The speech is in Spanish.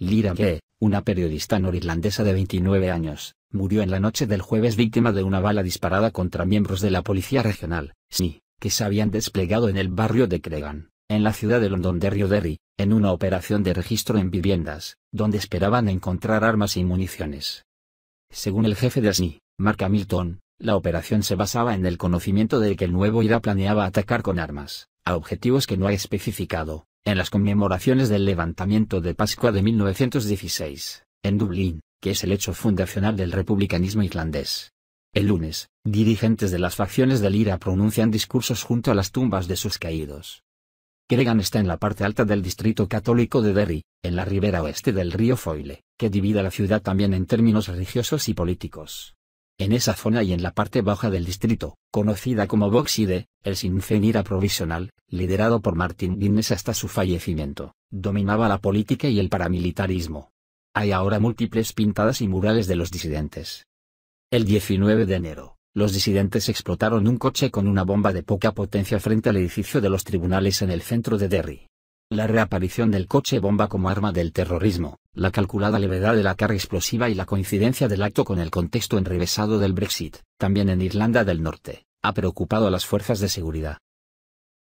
Lira Gay, una periodista norirlandesa de 29 años, murió en la noche del jueves víctima de una bala disparada contra miembros de la policía regional, SNI, que se habían desplegado en el barrio de Cregan, en la ciudad de Londonderry, Derry, en una operación de registro en viviendas, donde esperaban encontrar armas y municiones. Según el jefe de SNI, Mark Hamilton, la operación se basaba en el conocimiento de que el nuevo IRA planeaba atacar con armas, a objetivos que no ha especificado, en las conmemoraciones del levantamiento de Pascua de 1916, en Dublín, que es el hecho fundacional del republicanismo irlandés. El lunes, dirigentes de las facciones del IRA pronuncian discursos junto a las tumbas de sus caídos. Cregan está en la parte alta del distrito católico de Derry, en la ribera oeste del río Foyle, que divide a la ciudad también en términos religiosos y políticos. En esa zona y en la parte baja del distrito, conocida como Bóxide, el Sinn provisional, liderado por Martin Guinness hasta su fallecimiento, dominaba la política y el paramilitarismo. Hay ahora múltiples pintadas y murales de los disidentes. El 19 de enero, los disidentes explotaron un coche con una bomba de poca potencia frente al edificio de los tribunales en el centro de Derry. La reaparición del coche bomba como arma del terrorismo, la calculada levedad de la carga explosiva y la coincidencia del acto con el contexto enrevesado del Brexit, también en Irlanda del Norte, ha preocupado a las fuerzas de seguridad.